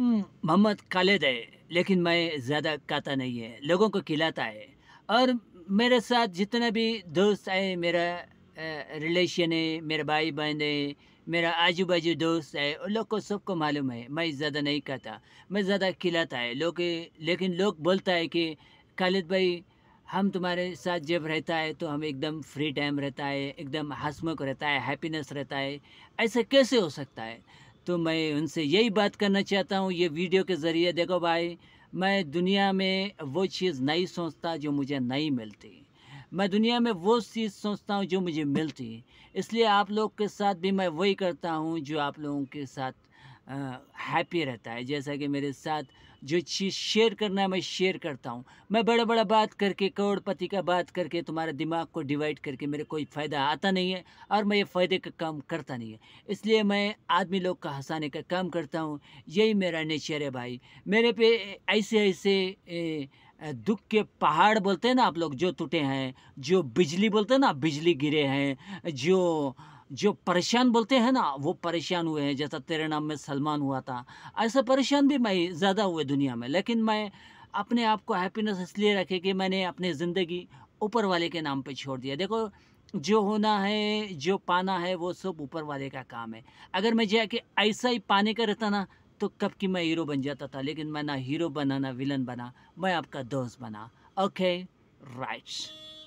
मोहम्मद खालिद है लेकिन मैं ज़्यादा कहता नहीं है लोगों को खिलाता है और मेरे साथ जितना भी दोस्त है मेरा रिलेशन है मेरे भाई बहन है मेरा आजू बाजू दोस्त है उन लोग को सबको मालूम है मैं ज़्यादा नहीं कहता मैं ज़्यादा खिलाता है लोग लेकिन लोग बोलता है कि खालिद भाई हम तुम्हारे साथ जब रहता है तो हम एकदम फ्री टाइम रहता है एकदम हंसमुख रहता है हैप्पीनेस रहता है ऐसा कैसे हो सकता है तो मैं उनसे यही बात करना चाहता हूँ ये वीडियो के ज़रिए देखो भाई मैं दुनिया में वो चीज़ नहीं सोचता जो मुझे नहीं मिलती मैं दुनिया में वो चीज़ सोचता हूँ जो मुझे मिलती इसलिए आप लोग के साथ भी मैं वही करता हूँ जो आप लोगों के साथ हैप्पी रहता है जैसा कि मेरे साथ जो चीज़ शेयर करना है मैं शेयर करता हूँ मैं बड़ा बड़ा बात करके करोड़पति का बात करके तुम्हारे दिमाग को डिवाइड करके मेरे कोई फ़ायदा आता नहीं है और मैं ये फ़ायदे का काम करता नहीं है इसलिए मैं आदमी लोग का हंसाने का काम करता हूँ यही मेरा नेचर है भाई मेरे पे ऐसे ऐसे ए, दुख के पहाड़ बोलते हैं ना आप लोग जो टूटे हैं जो बिजली बोलते हैं ना बिजली गिरे हैं जो जो परेशान बोलते हैं ना वो परेशान हुए हैं जैसा तेरे नाम में सलमान हुआ था ऐसे परेशान भी मैं ज़्यादा हुए दुनिया में लेकिन मैं अपने आप को हैप्पीनेस इसलिए रखे कि मैंने अपनी ज़िंदगी ऊपर वाले के नाम पे छोड़ दिया देखो जो होना है जो पाना है वो सब ऊपर वाले का काम है अगर मैं जाके ऐसा ही पाने का रहता ना तो कब की मैं हीरो बन जाता था लेकिन मैं ना हीरो बना ना विलन बना मैं आपका दोस्त बना ओके राइट्स